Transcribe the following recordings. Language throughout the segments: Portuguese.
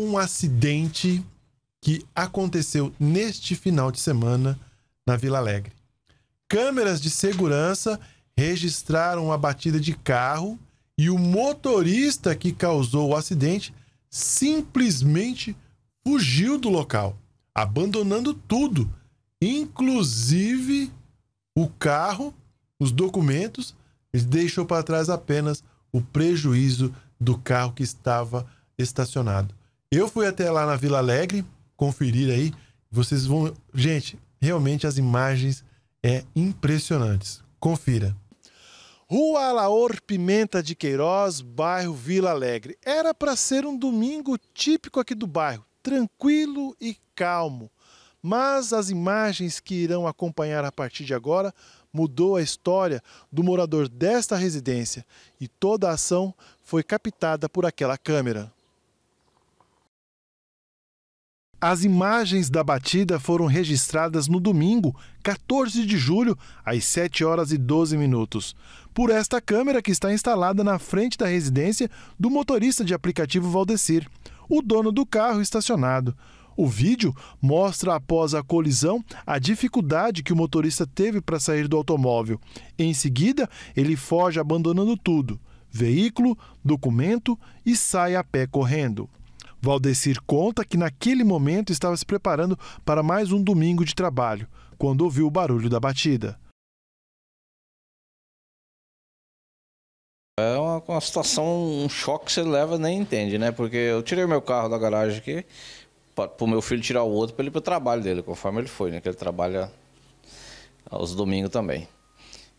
um acidente que aconteceu neste final de semana na Vila Alegre. Câmeras de segurança registraram a batida de carro e o motorista que causou o acidente simplesmente fugiu do local, abandonando tudo, inclusive o carro, os documentos, ele deixou para trás apenas o prejuízo do carro que estava estacionado. Eu fui até lá na Vila Alegre, conferir aí. Vocês vão. Gente, realmente as imagens é impressionantes. Confira. Rua Alaor Pimenta de Queiroz, bairro Vila Alegre. Era para ser um domingo típico aqui do bairro, tranquilo e calmo. Mas as imagens que irão acompanhar a partir de agora mudou a história do morador desta residência e toda a ação foi captada por aquela câmera. As imagens da batida foram registradas no domingo, 14 de julho, às 7 horas e 12 minutos, por esta câmera que está instalada na frente da residência do motorista de aplicativo Valdecir, o dono do carro estacionado. O vídeo mostra após a colisão a dificuldade que o motorista teve para sair do automóvel. Em seguida, ele foge abandonando tudo: veículo, documento e sai a pé correndo. Valdecir conta que naquele momento estava se preparando para mais um domingo de trabalho, quando ouviu o barulho da batida. É uma, uma situação, um choque que você leva nem entende, né? Porque eu tirei meu carro da garagem aqui para o meu filho tirar o outro para ele ir para o trabalho dele, conforme ele foi, né? Que ele trabalha aos domingos também.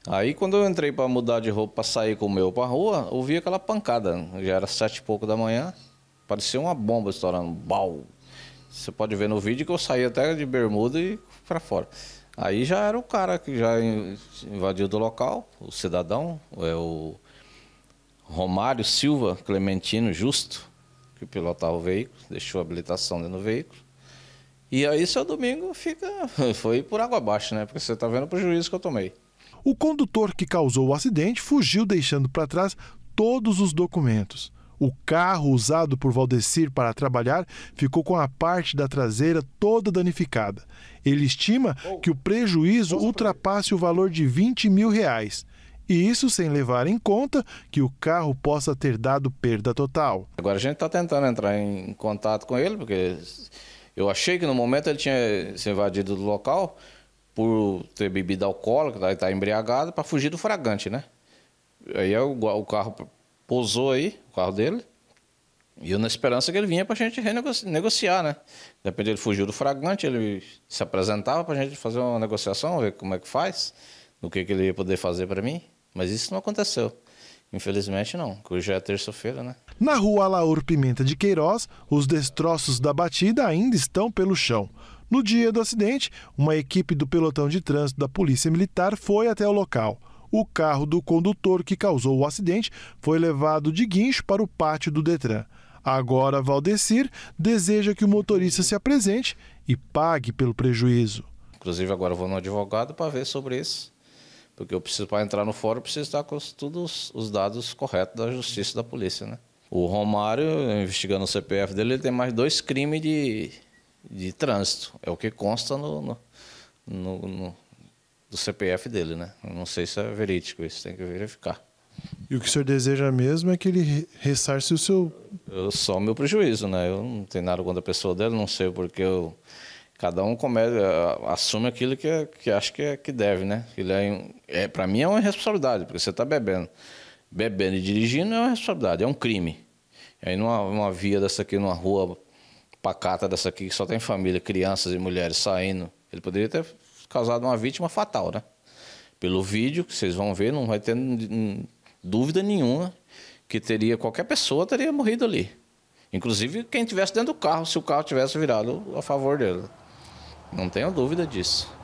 Aí quando eu entrei para mudar de roupa, para sair com o meu para rua, ouvi aquela pancada. Já era sete e pouco da manhã. Parecia uma bomba estourando, bal. Você pode ver no vídeo que eu saí até de bermuda e para fora. Aí já era o cara que já invadiu do local, o cidadão, é o Romário Silva Clementino Justo, que pilotava o veículo, deixou a habilitação dentro do veículo. E aí seu domingo fica foi por água abaixo, né? Porque você está vendo o prejuízo que eu tomei. O condutor que causou o acidente fugiu deixando para trás todos os documentos. O carro usado por Valdecir para trabalhar ficou com a parte da traseira toda danificada. Ele estima que o prejuízo ultrapasse o valor de 20 mil reais. E isso sem levar em conta que o carro possa ter dado perda total. Agora a gente está tentando entrar em contato com ele, porque eu achei que no momento ele tinha se invadido do local por ter bebida alcoólica, estar tá embriagado, para fugir do fragante, né? Aí é o, o carro pousou aí o carro dele. E eu na esperança que ele vinha para a gente renegociar, né? Depois ele fugiu do fragante, ele se apresentava para a gente fazer uma negociação, ver como é que faz, o que, que ele ia poder fazer para mim. Mas isso não aconteceu. Infelizmente não, hoje é terça-feira, né? Na rua Alaur Pimenta de Queiroz, os destroços da batida ainda estão pelo chão. No dia do acidente, uma equipe do pelotão de trânsito da Polícia Militar foi até o local o carro do condutor que causou o acidente foi levado de guincho para o pátio do Detran. Agora, Valdecir deseja que o motorista se apresente e pague pelo prejuízo. Inclusive, agora vou no advogado para ver sobre isso, porque eu preciso, para entrar no fórum, preciso estar com todos os dados corretos da justiça e da polícia, né? O Romário, investigando o CPF dele, ele tem mais dois crimes de, de trânsito. É o que consta no, no, no do CPF dele, né? Não sei se é verídico, isso tem que verificar. E o que o senhor deseja mesmo é que ele ressarce o seu. Eu, só o meu prejuízo, né? Eu não tenho nada contra a pessoa dele, não sei porque eu. Cada um comete, assume aquilo que, é, que acha que, é, que deve, né? Ele é, é para mim é uma responsabilidade, porque você está bebendo. Bebendo e dirigindo é uma responsabilidade, é um crime. E aí numa, numa via dessa aqui, numa rua pacata dessa aqui, que só tem família, crianças e mulheres saindo, ele poderia ter causado uma vítima fatal, né? Pelo vídeo que vocês vão ver, não vai ter dúvida nenhuma que teria qualquer pessoa teria morrido ali. Inclusive quem tivesse dentro do carro, se o carro tivesse virado a favor dele. Não tenho dúvida disso.